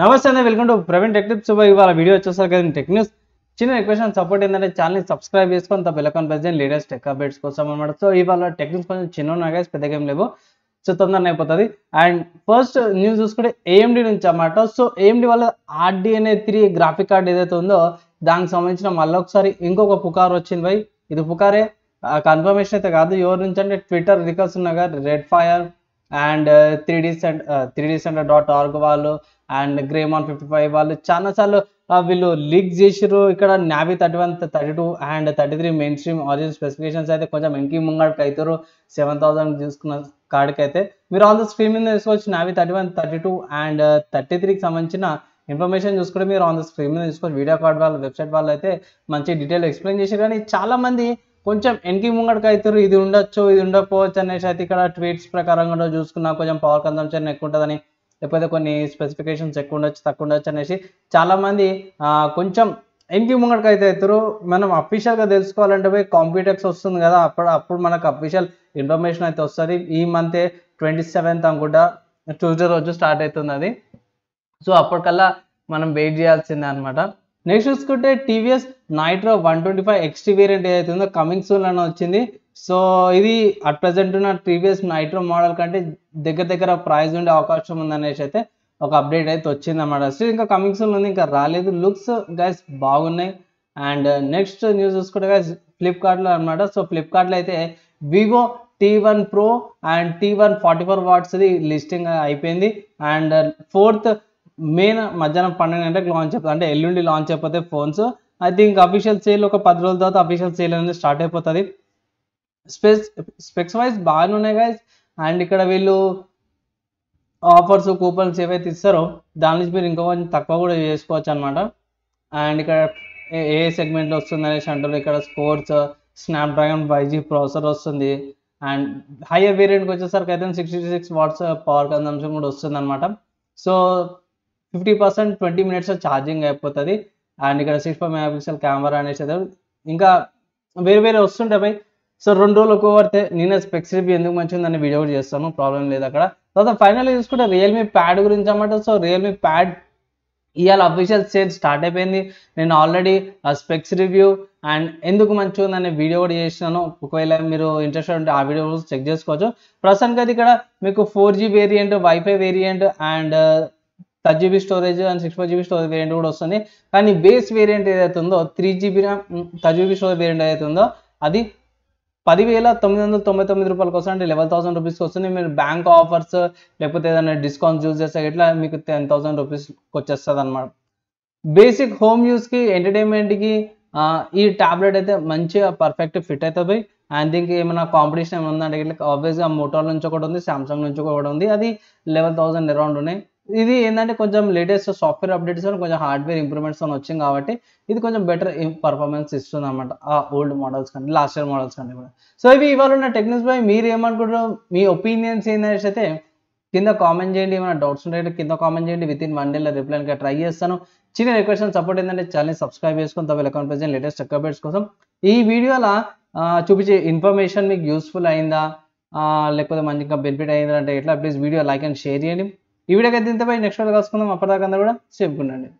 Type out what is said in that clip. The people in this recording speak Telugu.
నమస్తే అండి welcome to Praveen technics tips ఇవాళ వీడియో వచ్చేసారు కదా టెక్ న్యూస్ చిన్న రిక్వెషన్ సపోర్ట్ ఏంటంటే ఛానల్ని సబ్స్క్రైబ్ చేసుకొని తప్ప bell icon press latest tech updates కోసం అనమాట సో ఇవాళ టెక్ న్యూస్ కొంచెం చిన్న ఉన్నాయి కదా పెద్దగా ఏం లేవు సో తొందరనే అయిపోతుంది అండ్ ఫస్ట్ న్యూస్ చూసుకుంటే ఏఎండి నుంచి అన్నమాట సో ఏఎండి వల్ల ఆర్డీఎన్ఏ త్రీ గ్రాఫిక్ కార్డ్ ఏదైతే ఉందో దానికి సంబంధించిన మళ్ళీ ఒకసారి ఇంకొక పుకారు వచ్చింది భయ్ ఇది పుకారే కన్ఫర్మేషన్ అయితే కాదు ఎవరి నుంచి అంటే ట్విట్టర్ రికర్స్ ఉన్నాయి red fire and three D center three D center dot org వాళ్ళు అండ్ గ్రేమాన్ ఫిఫ్టీ ఫైవ్ వాళ్ళు చాలాసార్లు uh, వీళ్ళు లీక్ చేసిరు ఇక్కడ Navi thirty one thirty two and thirty three main stream origin specifications అయితే కొంచెం ఇంకి ముంగడికి అవుతారు సెవెన్ థౌసండ్ చూసుకున్న కార్డ్కి అయితే మీరు ఆన్ ద స్క్రీన్ మీద తీసుకోవచ్చు Navi thirty one thirty two and thirty uh, త్రీకి సంబంధించిన ఇన్ఫర్మేషన్ చూసుకుంటే మీరు ఆన్ ద స్క్రీన్ మీద తీసుకోవచ్చు వీడియో కార్డ్ వాళ్ళు వెబ్సైట్ వాళ్ళు అయితే మంచి డీటెయిల్ ఎక్స్ప్లెయిన్ చేశారు కానీ చాలామంది కొంచెం ఎన్కి ముంగడికి అవుతారు ఇది ఉండొచ్చు ఇది ఉండకపోవచ్చు అనేసి అయితే ఇక్కడ ట్వీట్స్ ప్రకారం కూడా చూసుకున్నా కొంచెం పవర్ కన్సంప్షన్ ఎక్కువ ఉంటుందని లేకపోతే కొన్ని స్పెసిఫికేషన్స్ ఎక్కువ ఉండొచ్చు తక్కువ ఉండొచ్చు అనేసి చాలామంది కొంచెం ఎన్కి ముంగడికి అయితే అవుతారు మనం అఫీషియల్గా తెలుసుకోవాలంటే పోయి కాంప్యూటెక్స్ వస్తుంది కదా అప్పుడు అప్పుడు మనకు అఫీషియల్ ఇన్ఫర్మేషన్ అయితే వస్తుంది ఈ మంతే ట్వంటీ సెవెంత్ అనుకుంటా ట్యూస్డే రోజు స్టార్ట్ అవుతుంది అది సో అప్పటికల్లా మనం వెయిట్ చేయాల్సిందే అనమాట నెక్స్ట్ చూసుకుంటే TVS Ntorq one twenty five XT variant ఏదైతే ఉందో కమింగ్ సూన్ అని వచ్చింది సో ఇది అట్ ప్రజెంట్ ఉన్న టీవీఎస్ నైట్రో మోడల్ కంటే దగ్గర దగ్గర ప్రైజ్ ఉండే అవకాశం ఉందనేసి అయితే ఒక అప్డేట్ అయితే వచ్చింది అన్నమాట సో ఇంకా కమింగ్ సూన్ ఉంది ఇంకా రాలేదు లుక్స్ గైస్ బాగున్నాయి అండ్ నెక్స్ట్ న్యూస్ చూసుకుంటే గైస్ ఫ్లిప్కార్ట్లో అనమాట సో ఫ్లిప్కార్ట్లో అయితే Vivo T one pro and T one forty four వాట్స్ది లిస్టింగ్ అయిపోయింది అండ్ ఫోర్త్ మెయిన్ మధ్యాహ్నం పన్నెండు గంటలకు లాంచ్ అయిపోతుంది అంటే ఎల్లుండి లాంచ్ అయిపోతే phones I think official sale ఒక పది రోజుల తర్వాత అఫీషియల్ సేల్ అనేది స్టార్ట్ అయిపోతుంది స్పెస్ స్పెక్స్ వైజ్ బాగానే ఉన్నాయి గైస్ అండ్ ఇక్కడ వీళ్ళు ఆఫర్స్ కూపన్స్ ఏవైతే ఇస్తారో దాని నుంచి మీరు ఇంకా కొంచెం తక్కువ కూడా చేసుకోవచ్చు అనమాట అండ్ ఇక్కడ ఏ సెగ్మెంట్లో వస్తుంది అనేసి అంటారు ఇక్కడ sports Snapdragon five G processor వస్తుంది అండ్ హైయర్ వేరియంట్కి వచ్చేసరికి అయితే sixty six watts power consumption కూడా వస్తుంది అనమాట సో ఫిఫ్టీ పర్సెంట్ ట్వంటీ మినిట్స్లో ఛార్జింగ్ అయిపోతుంది అండ్ ఇక్కడ six five megapixel camera అనేసి ఇంకా వేరే వేరే వస్తుంటాయి భయ్ సో రెండు రోజులు పడితే నేను స్పెక్స్ రివ్యూ ఎందుకు మంచిగుందని వీడియో కూడా చేస్తాను ప్రాబ్లం లేదు అక్కడ తర్వాత ఫైనల్గా చూసుకుంటే రియల్మీ ప్యాడ్ గురించి అన్నమాట సో రియల్మీ ప్యాడ్ ఇవాళ అఫీషియల్ సేల్ స్టార్ట్ అయిపోయింది నేను ఆల్రెడీ స్పెక్స్ రివ్యూ అండ్ ఎందుకు మంచిగా ఉందని వీడియో కూడా చేసినాను ఒకవేళ మీరు ఇంట్రెస్ట్ ఉంటే ఆ వీడియో చెక్ చేసుకోవచ్చు ప్రస్తుతానికి అది ఇక్కడ మీకు four G variant wifi variant and third GB storage and six four GB storage variant కూడా వస్తుంది కానీ బేస్ వేరియంట్ ఏదైతే ఉందో three GB third GB storage variant ఏదైతే ఉందో అది పదివేల తొమ్మిది వందల తొంభై తొమ్మిది రూపాయలకి వస్తుంది అంటే లెవెన్ థౌసండ్ రూపీస్కి వస్తుంది మీరు బ్యాంక్ ఆఫర్స్ లేకపోతే ఏదైనా డిస్కౌంట్స్ యూజ్ చేస్తే ఇట్లా మీకు టెన్ థౌసండ్ రూపీస్కి వచ్చేస్తుంది అనమాట బేసిక్ హోమ్ యూస్కి ఎంటర్టైన్మెంట్కి ఈ ట్యాబ్లెట్ అయితే మంచిగా పర్ఫెక్ట్ ఫిట్ అవుతుంది అండ్ దీనికి ఏమైనా కాంపిటీషన్ ఏమైనా ఉందంటే ఆబ్వియస్గా మోటోర్ నుంచి ఒకటి ఉంది సామ్సంగ్ నుంచి ఒకటి ఉంది అది లెవెన్ థౌసండ్ అరౌండ్ ఉన్నాయి ఇది ఏంటంటే కొంచెం లేటెస్ట్ సాఫ్ట్వేర్ అప్డేట్స్ కొంచెం హార్డ్వేర్ ఇంప్రూవ్మెంట్స్ అని వచ్చింది కాబట్టి ఇది కొంచెం బెటర్ పర్ఫార్మెన్స్ ఇస్తుంది అనమాట ఆ ఓల్డ్ మోడల్స్ కానీ లాస్ట్ ఇయర్ మోడల్స్ కానీ కూడా సో ఇవి ఇవాళ ఉన్న టెక్నిక్స్ పై మీరు ఏమనుకుంటారు మీ ఒపీనియన్స్ ఏంటంటే కింద కామెంట్ చేయండి ఏమైనా డౌట్స్ ఉంటాయంటే కింద కామెంట్ చేయండి విత్ ఇన్ వన్ డేలో రిప్లై ట్రై చేస్తాను చిన్న రిక్వెస్ట్ సపోర్ట్ ఏంటంటే ఛానల్ సబ్స్క్రైబ్ చేసుకుని తప్ప అకౌంట్ పేజ్ లేటెస్ట్ అప్డేట్స్ కోసం ఈ వీడియోలో చూపించే ఇన్ఫర్మేషన్ మీకు యూస్ఫుల్ అయిందా లేకపోతే మంచిగా బెనిఫిట్ అయిందా అంటే ఎట్లా please video like and share చేయండి ఈ వీడియోకి అయితే ఇంతపై నెక్స్ట్ వాళ్ళు కలుసుకుందాం అప్పటిదాకా కూడా సేఫ్గా ఉండండి